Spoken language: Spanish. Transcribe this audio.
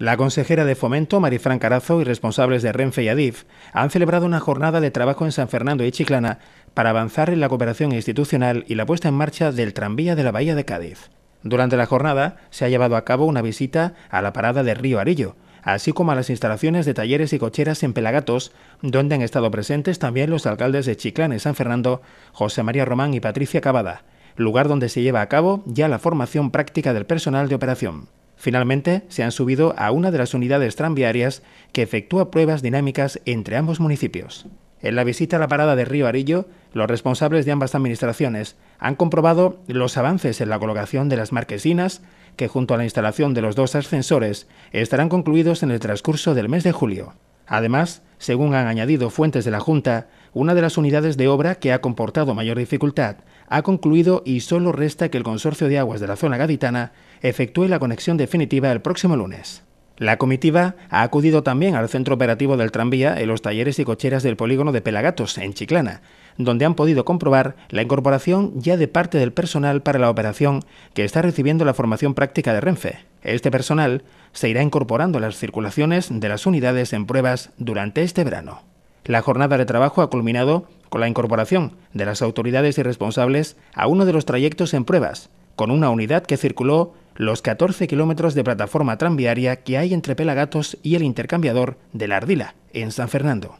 La consejera de Fomento, Marifran Carazo, y responsables de Renfe y Adif han celebrado una jornada de trabajo en San Fernando y Chiclana para avanzar en la cooperación institucional y la puesta en marcha del tranvía de la Bahía de Cádiz. Durante la jornada se ha llevado a cabo una visita a la parada de Río Arillo, así como a las instalaciones de talleres y cocheras en Pelagatos, donde han estado presentes también los alcaldes de Chiclana y San Fernando, José María Román y Patricia Cabada, lugar donde se lleva a cabo ya la formación práctica del personal de operación. Finalmente, se han subido a una de las unidades tranviarias que efectúa pruebas dinámicas entre ambos municipios. En la visita a la parada de Río Arillo, los responsables de ambas administraciones han comprobado los avances en la colocación de las marquesinas, que junto a la instalación de los dos ascensores estarán concluidos en el transcurso del mes de julio. Además, según han añadido fuentes de la Junta, una de las unidades de obra que ha comportado mayor dificultad ha concluido y solo resta que el Consorcio de Aguas de la Zona Gaditana efectúe la conexión definitiva el próximo lunes. La comitiva ha acudido también al centro operativo del tranvía en los talleres y cocheras del polígono de Pelagatos, en Chiclana, donde han podido comprobar la incorporación ya de parte del personal para la operación que está recibiendo la formación práctica de Renfe. Este personal se irá incorporando a las circulaciones de las unidades en pruebas durante este verano. La jornada de trabajo ha culminado con la incorporación de las autoridades y responsables a uno de los trayectos en pruebas, con una unidad que circuló los 14 kilómetros de plataforma tranviaria que hay entre Pelagatos y el intercambiador de la Ardila, en San Fernando.